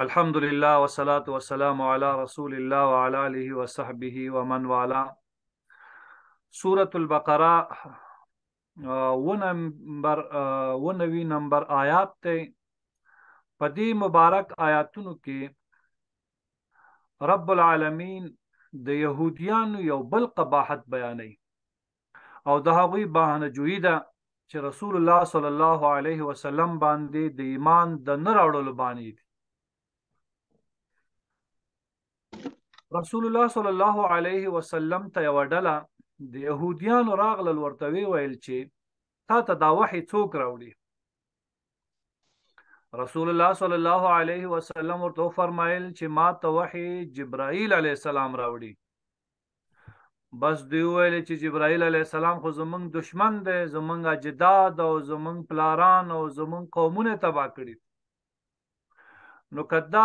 الحمد لله والصلاة والسلام على رسول الله وعلى آله وصحبه ومن والاه سورة البقرة و نمبر و نوی نمبر آیات ته په دې مبارک آیاتونو کې رب العالمین د يهوديانو یو بل قباحت بیانې او د هغوی بهانه جوړی ده چې رسول الله صلی الله علیه وسلم باندې د ایمان د نه راوړلو باندې رسول الله صلی الله علیه وسلم ته یو ډله د يهوديانو راغلل ورته ویل چې تا ته دا وحي څوک راوړي رسول الله صلی الله علیه وسلم ورته فرمایل چې ما ته وحي جبرائیل علی السلام راوړي بس دی ویل چې جبرائیل علی السلام خو زمونږ دشمن دی زمونږ اجداد او زمونږ پلاران او زمونږ قومونه تبا کړی نو کدا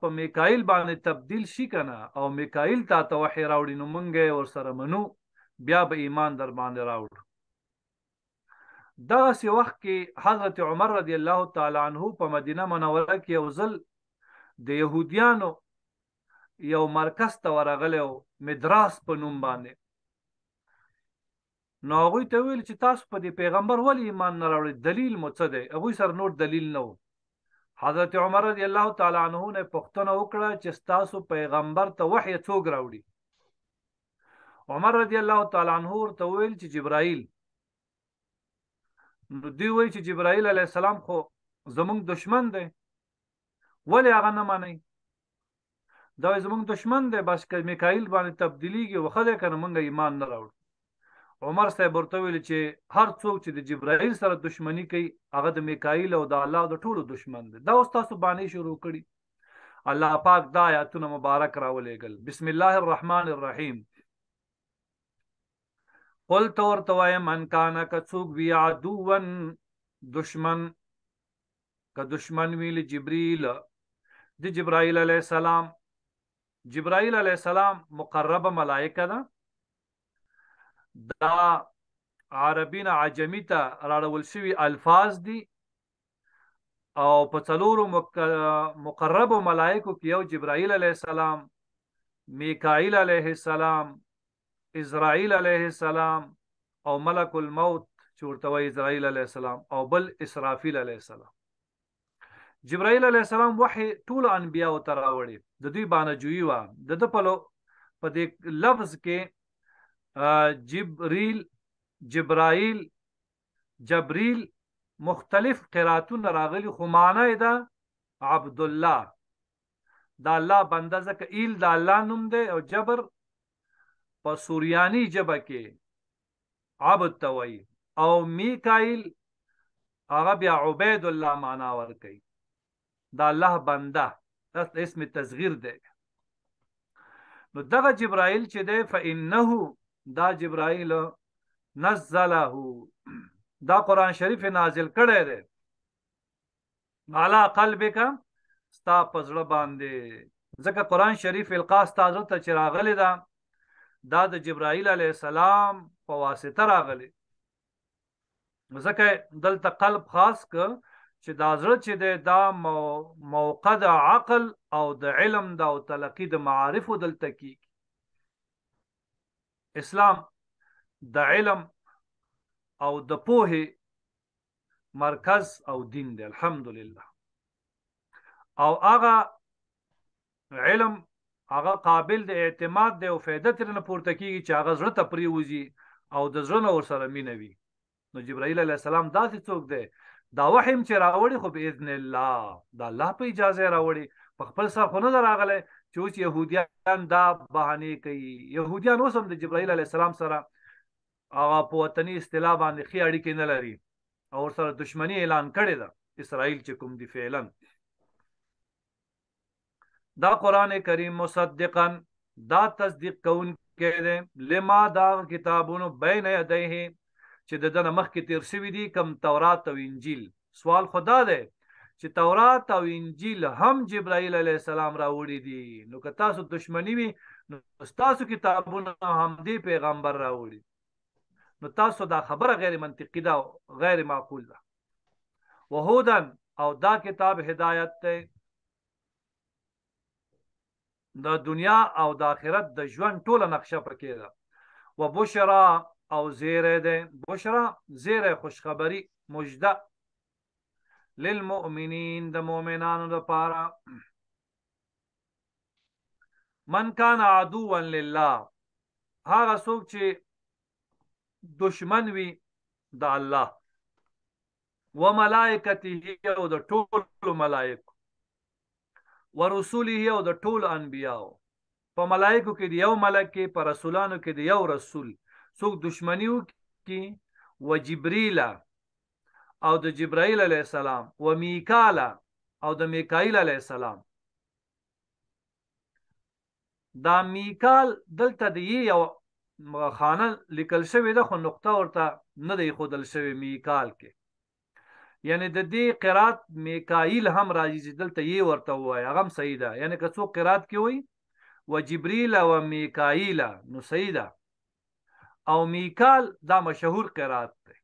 په میکائیل باندې تبدیل شي کنه او میکائیل تا ته وحی راوړي نو مونږه ور سره منو بیا به ایمان در باندې راوړو دا سی وخت کې حضرت عمر رضی الله تعالی عنہ په مدینه منوره کې یو ځل د يهوديانو یو مرکز ته ورغلی او مدراس په نوم باندې نو هغوی ته ویل چې تاسو په دې پیغمبر ولې ایمان نه راوړئ دلیل مو څه دی هغوی سره نور دلیل نه و حضرت عمر رضی الله تعالی عنہ نه پښتنه وکړه چې ستاسو پیغمبر ته وحی څوک راوړي عمر رضی الله تعالی عنہ ورته ویل چې جبرائیل نو دی ویل چې جبرائیل علی السلام خو زمونږ دشمن دی ولی هغه نه مانی دا زمونږ دشمن دی بس که میکائیل باندې تبدیلیږي وخه ده کنه مونږ ایمان نه راوړو عمر صاحب ورته ویل چې هر څوک چې د جبرائیل سره دښمنی کوي هغه د میکائیل او د الله د ټولو دشمن دی دا اوس تاسو باندې شروع کړي الله پاک دا آیاتونه مبارک راولېګل بسم الله الرحمن الرحیم قل تور توای من کان کڅوک وی عدوون دشمن ک دشمن ویل جبرئیل د جبرائیل علی السلام جبرائیل علی السلام مقرب ملائکه ده دا عربین عجمی ته راړول شوی الفاظ دي او په څلورو مقرب ملائکو کې یو جبرائیل علیه السلام میکائیل علیه السلام ازرائیل علیه السلام او ملک الموت چورتوي ازرائیل علیه السلام او بل اسرافیل علیه السلام جبرائیل علیه السلام وحی ټول انبیا او تراوړي د دوی باندې جوړي و د په لو په دې لفظ کې جبریل جبرائیل جبریل مختلف قراتون راغلی خو معنی دا عبد الله دا الله بنده زکه ایل دا الله نوم دی او جبر په سوریانی جبه کې عبد توي او میکائیل هغه بیا عبید الله معنا ورکي دا الله بنده دا اسم تصغیر دی نو دغه جبرائیل چې دی فانه دا جبرائیل نزله دا قران شریف نازل کړی دی علا قلبک ستا پزړه باندې ځکه قران شریف القاس تاسو ته چراغلی دا دا د جبرائیل علی السلام په واسطه راغلی ځکه دلته قلب خاص ک چې دا زړه چې دی دا موقع د عقل او د علم دا او تلقی د معارف دلته کی اسلام د علم او د پوهې مرکز او دین دی الحمدلله او هغه علم هغه قابل د اعتماد دی او فائدہ تر نه پورته کیږي چې هغه زړه ته پریوزي او د زړه ور سره مینوي نو جبرائیل علی السلام داسې څوک دی دا وحیم چې راوړي خو باذن الله دا الله په اجازه راوړي په خپل صاحب خو نه راغله چې اوس يهوديان دا بهانه کوي يهوديان اوس هم د جبرائيل عليه السلام سره هغه په وطني اصطلاح باندې خي اړیکې نه لري او سره دشمنی اعلان کړي ده اسرائیل چې کوم دی فعلا دا قران کریم مصدقا دا تصدیق کون کې ده لما دا کتابونو بین یدیه چې د دنه مخ کې تیر شوی دي کم تورات او انجیل سوال خدا ده چې تورات او انجیل هم جبرائیل علی السلام راوړي دي نو که تاسو دشمنی وي نو تاسو کتابونه هم دی پیغمبر راوړي نو تاسو دا خبره غیر منطقي ده غیر معقول ده وهودن او دا کتاب هدایت ته د دنیا او د آخرت د ژوند ټوله نقشه پکې ده و بشرا او زیره ده بشرا زیره خوشخبری مجده للمؤمنین د مؤمنانو لپاره من کان عدوا لله هغه څوک چې دشمن وي د الله و ملائکته او د ټول ملائکه و رسوله او د ټول انبیاو په ملائکو کې دی یو ملک کې په رسولانو کې دی یو رسول څوک دشمنی وکي و جبرئیل او د جبرائیل علی السلام و میکال او د میکائیل علی السلام دا میکال دلته د یو خانه لیکل شوی ده خو نقطه ورته نه دی خودل شوی میکال کې یعنی د دې قرات میکائیل هم راځي دلته یی ورته وای هغه هم صحیح ده یعنی که څوک قرات کې وای و جبرئیل او میکائیل نو صحیح ده او میکال دا مشهور قرات ده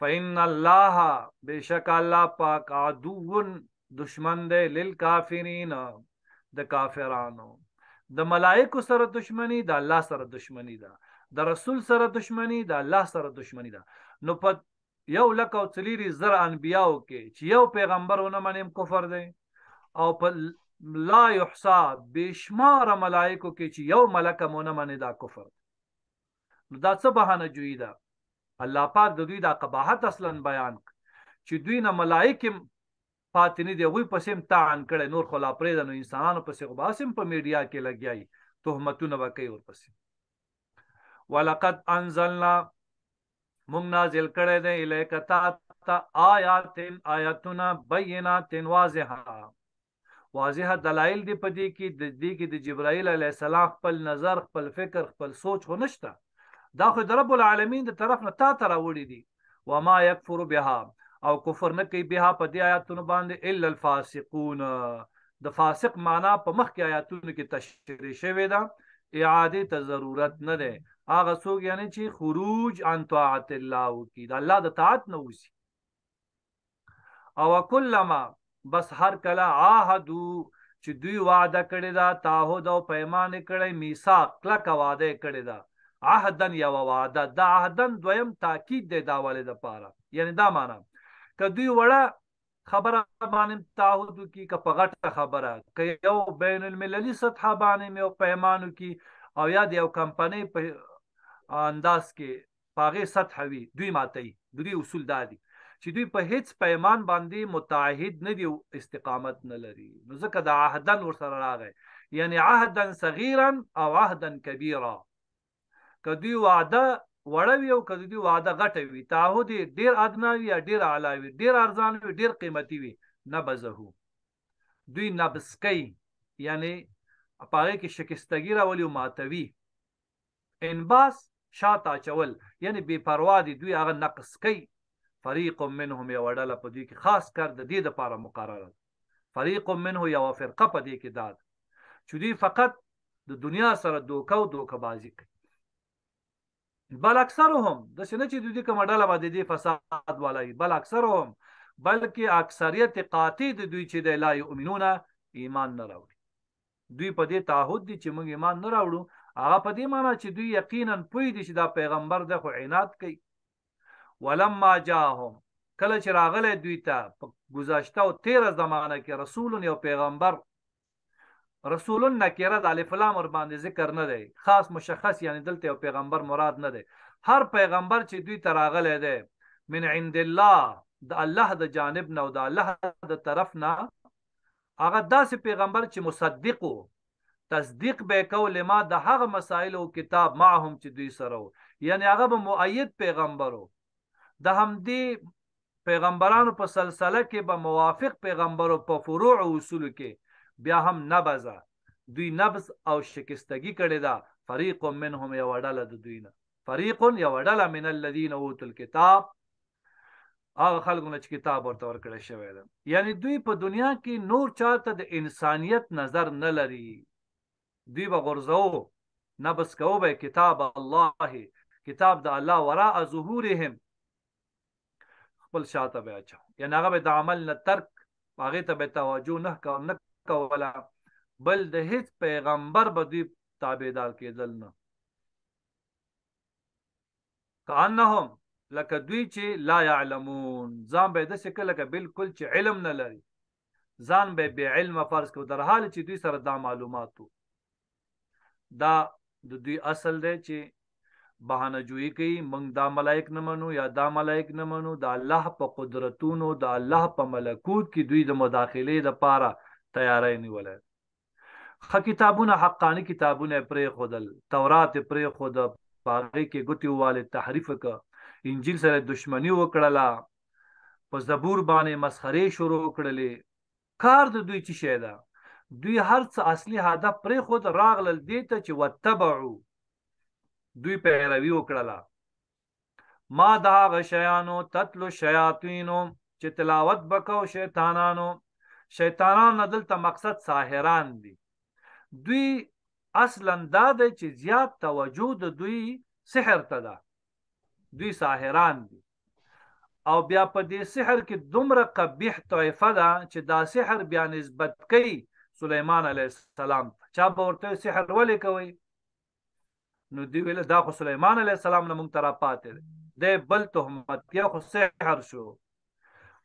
فإن الله بشک الله پاک عدو دشمن دی للکافرین د کافرانو د ملائکه سره دشمنی د الله سره دشمنی ده د رسول سره دشمنی د الله سره دشمنی ده نو په یو لک او تلیری زر انبیاو کې چې یو پیغمبرونه منیم کفر دی او په لا یحصا بشمار ملائکه کې چې یو ملک مونږ منی دا کفر نو دا څه بهانه جوړی ده الله پاک د دوی دا قباحت اصلا بیان چې دوی نه ملائکه فاتنی دی وی پسیم تاعن کړي نور خلا پرې د انسانانو پسې غباسم په میډیا کې لګیای تهمتونه وکي ور پسې ولقد انزلنا مونږ نازل کړي دی الیکتا آیات آیاتنا بینات واضحه واضحه دلایل دی پدې کې د دې کې د جبرائیل علی السلام خپل نظر خپل فکر خپل سوچ هو نشته دا خو د رب العالمین د طرف نه تا ته راوړي دي و ما یکفر بها او کفر نه کوي بها په دې آیاتونو باندې الا الفاسقون د فاسق معنا په مخ کې آیاتونو کې تشریح شوی دا اعاده ته ضرورت نه ده هغه څوک یعنی چې خروج عن طاعت الله کی دا الله د طاعت نه وسی او کلمہ بس هر کله عهدو چې دوی وعده کړی دا تعهد او پیمانه کړی میثاق کله وعده کړی دا عهدن یا وعده دا عهدن دویم تاکید دی دا والے د پاره یعنی دا معنا کدی وړه خبره باندې تعهد کی ک پغټه خبره ک یو بین المللی سطح باندې یو پیمانو کی او یا د یو کمپنی په انداز کې پاغه سطح وی دوی ماته دوی اصول دادي چې دوی په هیڅ پیمان باندې متعهد نه دی استقامت نه لري نو ځکه د عهدن ور سره راغی یعنی عهدن صغیرا او عهدن کبیره کدی وعده وړوي او کدی وعده غټه وي تعهد ډیر ادنا وي یا ډیر اعلی وي ډیر ارزان وي ډیر قیمتي وي نبزه دوی نبس کوي یعنی پاره کې شکستګی راولي او ماتوي انباس شاته چول یعنی بے پروا دي دوی هغه نقص کوي فريق منهم یو ډله په دوی کې خاص کر د دې لپاره مقرره فريق منه یو فرقه په دې کې داد چې دوی فقط د دنیا سره دوکاو دوکبازي کوي بل اکثرهم د سینه چې د دې کومه ډله باندې د فساد ولای بل اکثرهم بلکې اکثریت قاطع د دوی چې د لا یؤمنون ایمان نه راوړي دوی په دې تعهد دي چې موږ ایمان نه راوړو هغه په دې معنی چې دوی یقینا پوی دي چې دا پیغمبر د خو عینات کوي ولما جاءهم کله چې راغله دوی ته په گذشته او 13 زمانہ کې رسول او پیغمبر رسول نکره د الف لام ور باندې ذکر نه دی خاص مشخص یعنی دلته او پیغمبر مراد نه دی هر پیغمبر چې دوی تراغله دی من عند الله د الله د جانب نه او د الله د طرف نه هغه داسې پیغمبر چې مصدق وو تصدیق به کول ما د هغه مسائل او کتاب معهم چې دوی سره وو یعنی هغه به مؤید پیغمبر وو د همدې پیغمبرانو په سلسله کې به موافق پیغمبرو په فروع او اصول کې بیا هم نبزه دوی نبز او شکستګي کړي دا فریق منهم یو ډله د دوی نه فریق یو ډله من الذين اوتوا الكتاب هغه خلکو نه کتاب ورته ورکړی شوی ده یعنی دوی په دنیا کې نور چاته د انسانیت نظر نه لري دوی به غرزو نبس کوو به کتاب الله کتاب د الله ورا ظهورهم خپل شاته به اچو یعنی هغه به د عمل نه ترک هغه ته به توجه نه کو نه کوله بل د هیڅ پیغمبر به دوی تابعدار کېدل نه کانهم لکه دوی چې لا يعلمون ځان به د شکل لکه بالکل چې علم نه لري ځان به بی علم فرض کو در حال چې دوی سره دا معلومات دا د دوی اصل دی چې بهانه جوړی کوي موږ دا ملائک نه منو یا دا ملائک نه منو د الله په قدرتونو د الله په ملکوت کې دوی د مداخله د پاره تیاری نیولې خ کتابونه حقانی کتابونه پرې خودل تورات پرې خود پاغه کې ګوتی والے تحریف ک انجیل سره دشمنی وکړلا په زبور باندې مسخره شروع کړلې کار د دوی چی شیدا دوی هر څه اصلي هدف پرې خود راغلل دي ته چې وتبعو دوی پیروي وکړلا ما دا غشیانو تتلو شیاطینو چې تلاوت بکاو شیطانانو شیطانان دلته مقصد ساحران دي دوی اصلا دا د چې زیات توجه د دوی سحر ته ده دوی ساحران دي او بیا په دې سحر کې دومره قبیح طایفه ده چې دا سحر بیا نسبت کوي سليمان عليه السلام چا به ورته سحر ولې کوي نو دی ویل دا خو سليمان عليه السلام نه مونږ ترا پاتې دی بل تهمت یا خو سحر شو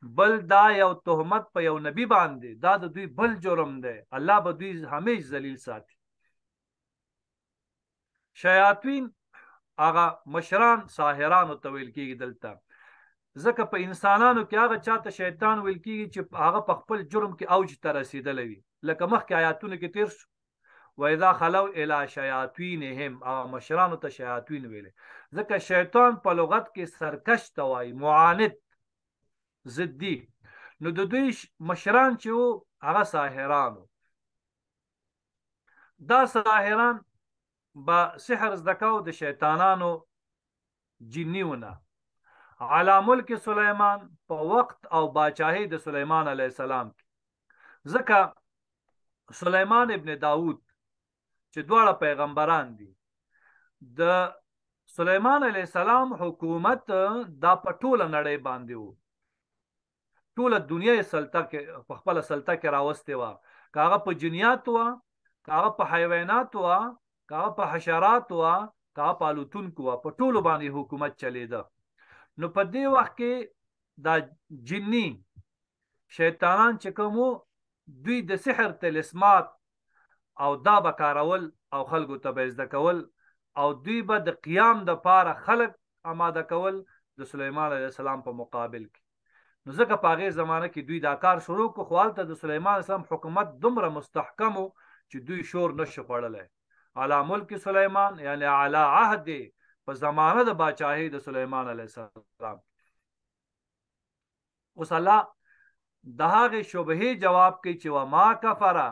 بل دا یو تهمت په یو نبی باندې دا د دوی بل جرم دی الله به دوی همیش ذلیل ساتي شیاطین هغه مشران ساحران ته ویل کیږي دلته ځکه په انسانانو کې هغه چاته شیطان ویل کیږي چې هغه په خپل جرم کې اوج ته رسیدلی وي لکه مخکې آیاتونو کې تیر شو وإذا خلو الى شیاطینهم او مشرانو ته شیاطین ویل ځکه شیطان په لغت کې سرکش توای معاند ضدي نو د دوی مشران چې وو هغه ساحران دا ساحران با سحر زدکاو د شیطانانو جنیونه علا ملک سلیمان په وخت او باچاهی د سلیمان علی السلام ځکه سلیمان ابن داوود چې دواړه پیغمبران دي د سلیمان علی السلام حکومت دا په ټوله نړۍ باندې وو ټول دنیا یې سلطه کې په خپل سلطه کې راوستي و کاغه په جنیات و کاغه په حیوانات و کاغه په حشرات و کاغه په لوتونکو و په ټولو باندې حکومت چلیده نو په دې وخت کې دا جنی شیطانان چې کومو دوی د سحر تلسمات او دا به کارول او خلکو ته به زده کول او دوی به د قیام د پاره خلک آماده کول د سليمان عليه السلام په مقابل کې نو ځکه په هغه زمانه کې دوی دا کار شروع کو خو حالت د سليمان اسلام حکومت دومره مستحکم چې دوی شور نشه پړلې علا ملک سليمان یعنی علا عهد په زمانه د بادشاہي د سليمان عليه السلام اوس الله دهغه شوبه جواب کوي چې وا ما کفرا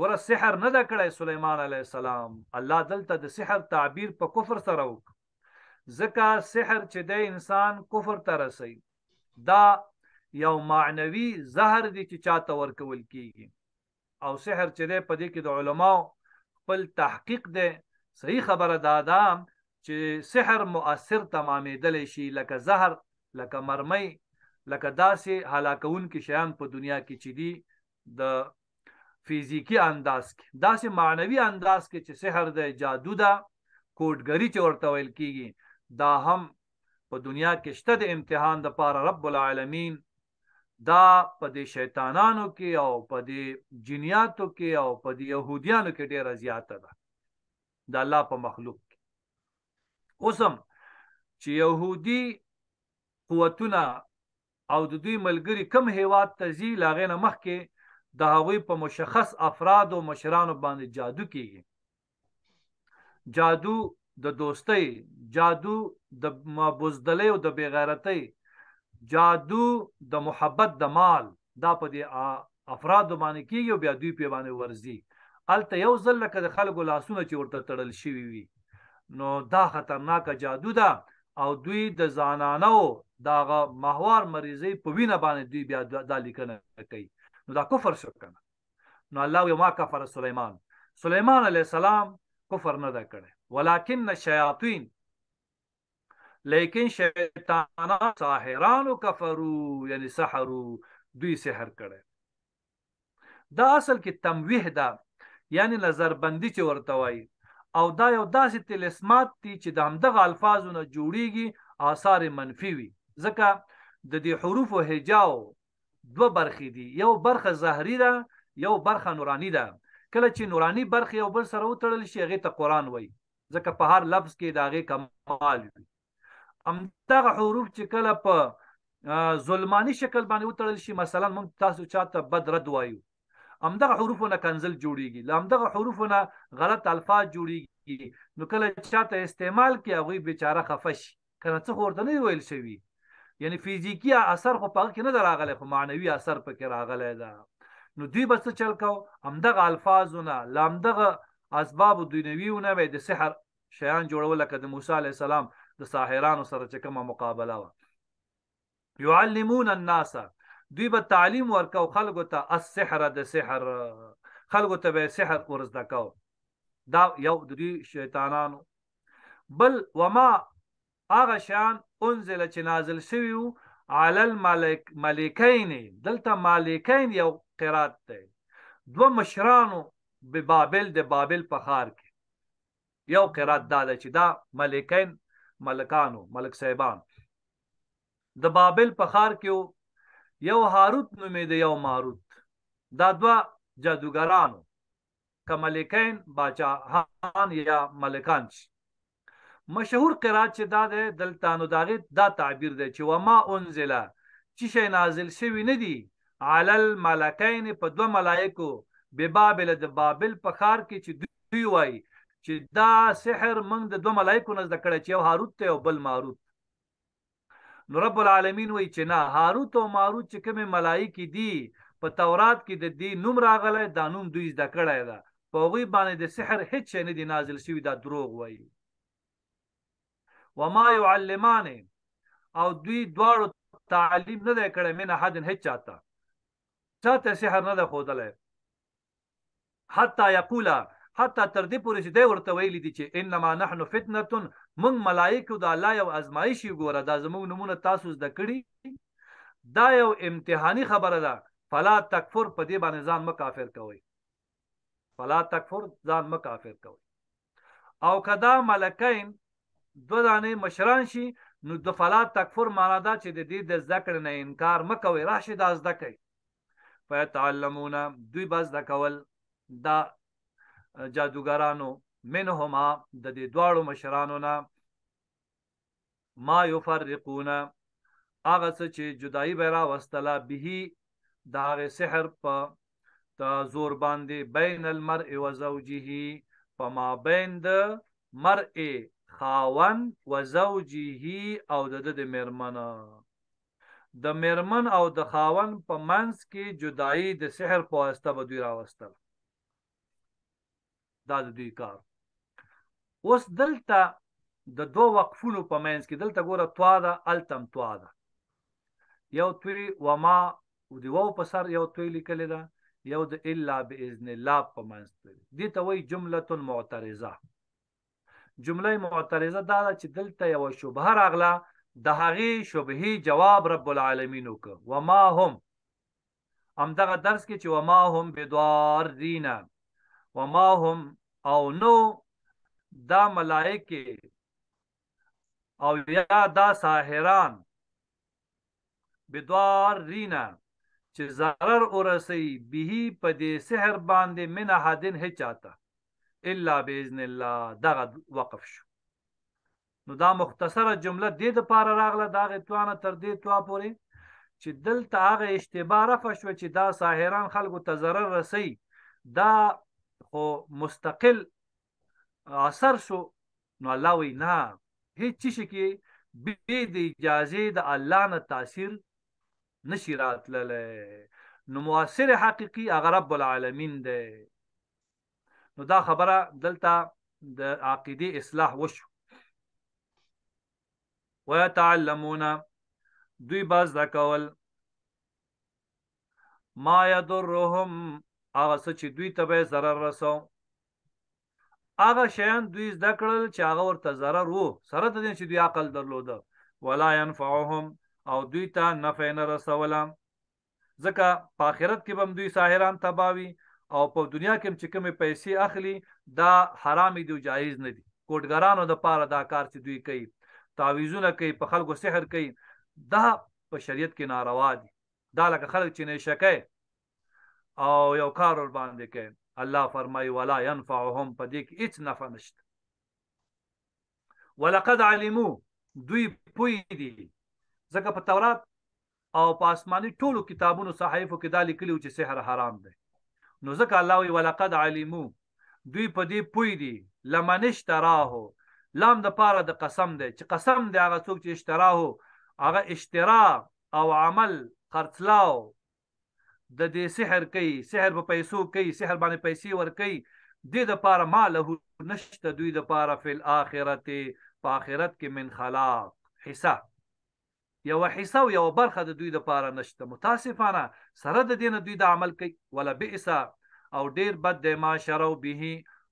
ګوره سحر نه دا کړی سليمان عليه السلام الله دلته د سحر تعبیر په کفر سره وک ځکه سحر چې د انسان کفر ته رسي دا یو معنوي زهر دي چې چاته ورکول کیږي او سحر چې ده په دې کې د علماو خپل تحقیق ده صحیح خبره ده دا چې سحر مؤثر تمامېدل شي لکه زهر لکه مرمۍ لکه داسې هلاکون کې شیان په دنیا کې چې دي د فزیکی انداز کې داسې معنوي انداز کې چې سحر ده جادو ده کوډګری چې ورته ویل کیږي دا هم په دنیا کې شته د امتحان د پاره رب العالمین دا په دې شیطانانو کې او په دې جنیاتو کې او په دې يهوديانو کې ډېر زیاته ده د الله په مخلوق کې اوسم چې يهودي قوتونه او د دوی ملګری کم هیواد تزي لاغې نه مخکې د هغوی په مشخص افراد او مشرانو باندې جادو کیږي جادو د دوستۍ جادو د بوزدلې او د بیغیرتۍ جادو د محبت د مال دا په دې افراد باندې کیږي او بیا دوی په باندې ورزي الته یو ځل لکه د خلکو لاسونه چې ورته تړل شوی وي نو دا خطرناک جادو ده او دوی د زانانو داغه محور مریضي په وینه باندې دوی بیا د لیکنه کوي نو دا کفر شو کنه نو الله یو ما کفر سليمان سليمان عليه السلام کفر نه دا کړی ولکن الشیاطین لیکن شیطانان ساحرانو کفرو یعنی سحرو دوی سحر کړي دا اصل کې تمویح ده یعنی نظر بندي چې ورته وایي او دا یو داسې تلسمات دي چې د همدغه الفاظو نه جوړیږي آثار منفی وي ځکه د دې حروف او هجاو دوه برخې دي یو برخه ظاهري ده یو برخه نورانی ده کله چې نورانی برخه یو بل سره وتړل شي هغه ته قران وایي ځکه په هر لفظ کې داغه کمال وي همدغه حروف چې کله په ظلمانی شکل باندې وتړل شي مثلا مم تاسو چاته بد رد وایو همدغه حروفونه کنزل جوړیږي همدغه حروفونه غلط الفاظ جوړیږي نو کله چاته استعمال کې هغه بیچاره خفش کنه څه خورته نه ویل شوی یعنی فزیکی اثر خو پغه کې نه دراغله خو معنوي اثر پکې راغله ده نو دوی بس چل کو همدغه الفاظونه لامدغه اسباب دنیوي و نه د سحر شیان جوړول لکه د موسی عليه السلام د ساحرانو سره چې کومه مقابله و يعلمون الناس دوی به تعلیم ورکاو خلکو ته السحر د سحر خلکو ته به سحر ورزده کاو دا یو د دې شیطانانو بل وما هغه شان انزل چې نازل شوی وو على الملك ملكين دلته مالکین یو قرات دی دو مشرانو به بابل د بابل په خار کې یو قرات دا ده چې دا ملکین ملکانو ملک صاحبان د بابل په خار کې یو هاروت نومې دی یو ماروت دا دوا جادوګرانو کملکین باچاهان یا ملکان مشهور قرات چې دا ده دلتانو داغه دا تعبیر ده چې وما انزل چې شی نازل شوی نه دی علل ملکین په دوه ملائکو به بابل د بابل په خار کې چې دوی وای چې دا سحر موږ د دوه ملایکو نه زده کړی چې یو هاروت ته او بل ماروت نو رب العالمین وای چې نه هاروت او ماروت چې کوم ملایکی دي په تورات کې د دې نوم راغلی دا نوم دوی زده کړی ده په هغوی باندې د سحر هیڅ شی نه دی نازل شوي دا دروغ وایي وما یعلمان او دوی دواړو تعلیم نه دی کړی من احد هیڅ چاته چاته سحر نه ده ښودلی حتا یقولا حتا تر دې پورې چې دی ورته ویل دي چې انما نحنو فتنه موږ ملائکه د الله یو ازمایشي ګوره دا زموږ نمونه تاسو زده کړی دا یو امتحاني خبره ده فلا تکفر په دې باندې ځان مکافر کوئ فلا تکفر ځان مکافر کوي او کدا ملکین دو دانې مشران شي نو د فلا تکفر معنا دا چې د دې د ذکر نه انکار مکوي راشي دا زده کوي فیتعلمون دوی بس د کول دا جادوګرانو منهما د دې دواړو مشرانو نه ما یفرقون هغه څه چې جدایی به را وستله به د هغه سحر په د زور باندې بین المرء و زوجه په ما بین د مرء خاون و زوجه او د د میرمن د میرمن او د خاون په منځ کې جدایی د سحر په واسطه به دوی راوستل دا د دوی کار اوس دلته د دوه وقفونو په منځ کې دلته ګوره توا ده التم توا ده یو توی وما د وو په سر یو توی لیکل ده یو د الا باذن الله په منځ کې دي ته وایي جمله معترضه جمله معترضه دا ده چې دلته یو شبهه راغله د هغې شبهې جواب رب العالمین وکړه وما هم همدغه درس کې چې وما هم بدواردین وما هم او نو دا ملائکه او یا دا ساحران بدوار رینا چې zarar ورسي به په دې سحر باندې من حدن هي چاته الا باذن الله دا وقف شو نو دا مختصره جمله دې د پاره راغله دا غتوانه تر دې توا پورې چې دلته هغه اشتباه را فشو چې دا ساحران خلکو ته zarar رسي دا خو مستقل اثر شو نو الله وی نه هیڅ شي کې به د اجازه د الله نه تاثیر نشي راتللی نو مؤثر حقيقي هغه رب العالمین دی نو دا خبره دلته د عقيدي اصلاح وشو ويتعلمون دوی باز دا کول ما يضرهم هغه څه چې دوی ته به zarar رسو هغه شیان دوی زده کړل چې هغه ورته zarar وو سره د چې دوی عقل درلود ولا ينفعهم او دوی ته نفع نه رسولم ځکه په آخرت کې به دوی ساحران تباوي او په دنیا کې چې کوم پیسې اخلي دا حرام دي او جایز نه دي کوټګرانو د پاره دا کار چې دوی کوي تعویزونه کوي په خلکو سحر کوي دا په شریعت کې ناروا دي دا لکه خلک چې نه شکه او یو کار ور باندې کوي الله فرمای ولا ينفعهم پدې کې هیڅ نفع نشته ولقد علموا دوی پوی دي ځکه په تورات او په آسماني ټولو کتابونو صحائفو کې دا لیکلي چې سحر حرام دی نو ځکه الله وی ولقد علموا دوی پدې پوی دي لمن اشتراه لام د پاره د قسم دی چې قسم دی هغه څوک چې اشتراه هغه اشترا او عمل خرڅلاو د دې سحر کوي سحر په پیسو کوي سحر باندې پیسې ور کوي د د پاره ماله نشته دوی د پاره فل اخرت په اخرت کې من خلاق حصہ یو حصہ یو برخه د دوی د پاره نشته متاسفانه سره د دین دوی د عمل کوي ولا بئس او ډیر بد د معاشره به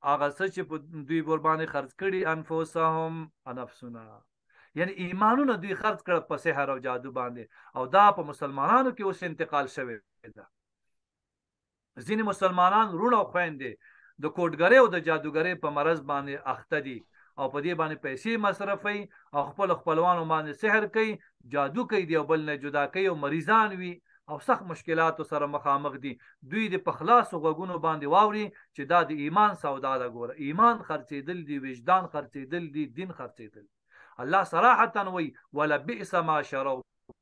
هغه څه چې دوی قرباني خرج کړي انفسهم انفسنا یعنی ایمانونه دوی خرج کړ په سحر او جادو باندې او دا په مسلمانانو کې اوس انتقال شوی ده ځینې مسلمانان رونه خويندې د کوټګری او د جادوګری په مرز باندې اخته دي او په دې باندې پیسې مصرفي او خپل خپلوانو باندې سحر کوي جادو کوي دی او بل نه جدا کوي او مریضان وي او سخت مشکلات سره مخامخ دي دوی د پخلاص غوګونو باندې واوري چې دا د ایمان سودا ده ګوره ایمان خرڅېدل دي وجدان خرڅېدل دي دین خرڅېدل الله صراحتا وی ولا بئس ما شروا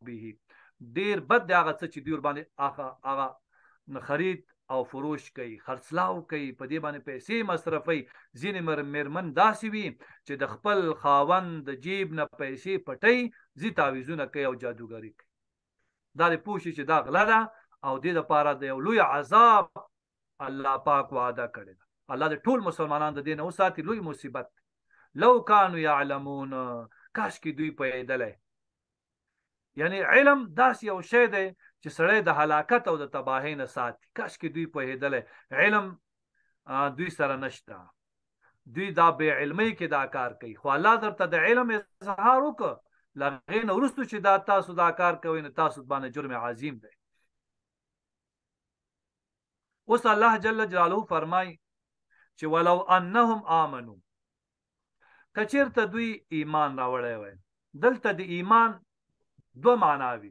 به ډیر بد دی هغه څه چې دی ور باندې هغه هغه خرید او فروش کوي خرڅلاو کوي په دې باندې پیسې مصرفي ځین مر مرمن داسې وي چې د خپل خاوند د جیب نه پیسې پټي زی تعویزونه کوي او جادوګری کوي دا لري پوښي چې دا غلا ده او د دې لپاره د یو لوی عذاب الله پاک وعده کړی الله د ټول مسلمانانو د دین او ساتي لوی مصیبت لو کانو یعلمون کاش کې دوی پوهېدلې یعنی علم داس یو شی دی چې سړی د هلاکت او د تباهی نه ساتي کاش کې دوی پوهېدلې علم دوی سره نشته دوی دا بے علمی کې دا کار کوي خو الله درته د علم اظهار وکړه لغې نه ورستو چې دا تاسو دا کار کوي نو تاسو باندې جرم عظیم دی اوس الله جل جلاله فرمای چې ولو انهم امنوا کچیرته دوی ایمان راوړی وای دلته د ایمان دوه معناوي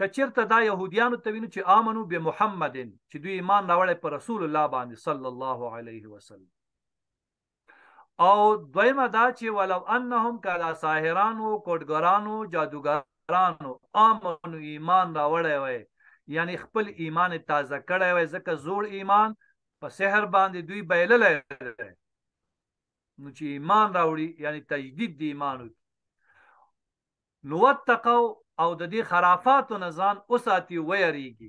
کچیرته دا يهوديانو ته ویني چې امنو به محمدن چې دوی ایمان راوړی پر رسول الله باندې صلی الله علیه وسلم او دویمه دا چې ولو انهم کلا ساحرانو کوډګرانو جادوګرانو امنو ایمان راوړی وای یعنی خپل ایمان تازه کړی وای ځکه زوړ ایمان په سحر باندې دوی بیللی نو چې ایمان راوړي یعنی تجدید دی ایمان وکړي نو وتقو او د دې خرافاتو نه ځان اوساتي ویریږي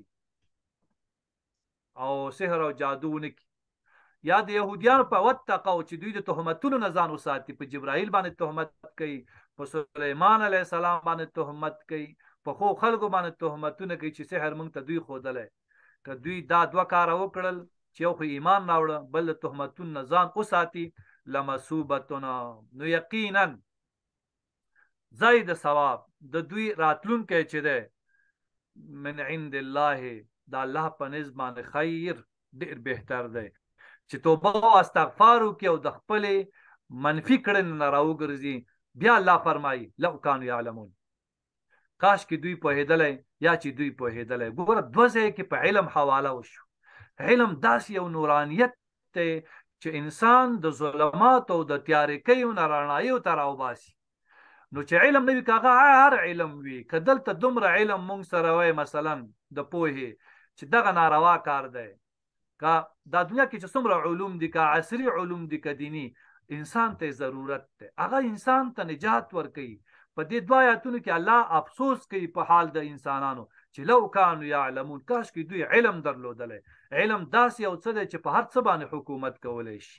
او سحر او جادو نکي یا د يهوديان په وتقو چې دوی د تهمتونو نه ځان اوساتي په جبرائیل باندې تهمت کوي په سليمان عليه السلام باندې تهمت کوي په خو خلکو باندې تهمتونه کوي چې سحر مونږ ته دوی خودلې که دوی دا دوه کار وکړل چې یو خو ایمان راوړ بل تهمتون نه ځان اوساتي لمصوبتنا نو یقینا زای د ثواب د دوی راتلون کې چې ده من عند الله دا الله په نزمان خیر ډیر بهتر دی چې توبه او استغفار وکي او د خپل منفي کړن نه راوګرځي بیا الله فرمایي لو کانوا یعلمون کاش کې دوی په هدلې یا چې دوی په هدلې ګوره دوزه کې په علم حواله وشو علم داس یو نورانیت ته چې انسان د ظلمات او د تیارکیو نه رڼایو ته راوباسي نو چې علم نه وي کاغه هر علم وي کدلته دومره علم مونږ سره وای مثلا د پوهه چې دغه ناروا کار دی کا دا دنیا کې چې څومره علوم دي کا عصري علوم دي کا دینی انسان ته ضرورت ده هغه انسان ته نجات ورکړي په دې دوا آیاتونو کې الله افسوس کوي په حال د انسانانو چې لو کان یعلمون کاش کې دوی علم درلودلې علم داسې او څه دی چې په هر څه باندې حکومت کولای شي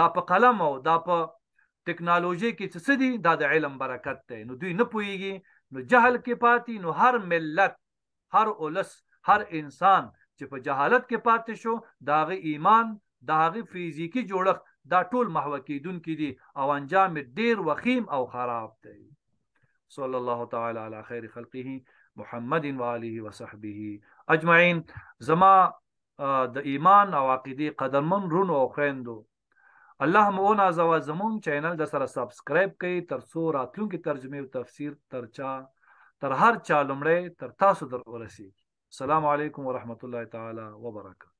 دا په قلم او دا په ټکنالوژي کې څه دي دا د علم برکت دی نو دوی نه پويږي نو جهل کې پاتې نو هر ملت هر اولس هر انسان چې په جهالت کې پاتې شو دا غي ایمان دا غي فزیکی جوړښت دا ټول محو کېدون کې دي او انجام ډیر وخیم او خراب دی صلی الله تعالی علی خیر خلقه محمد و علیه و صحبه اجمعین زما د ایمان او عقیده قدرمن رونو خويندو الله مو نه زو زمون چینل د سره سبسکرایب کړئ تر څو راتلونکي ترجمه او تفسیر تر چا تر هر چا لمړی تر تاسو در ورسیږي السلام علیکم ورحمت الله تعالی وبرکاته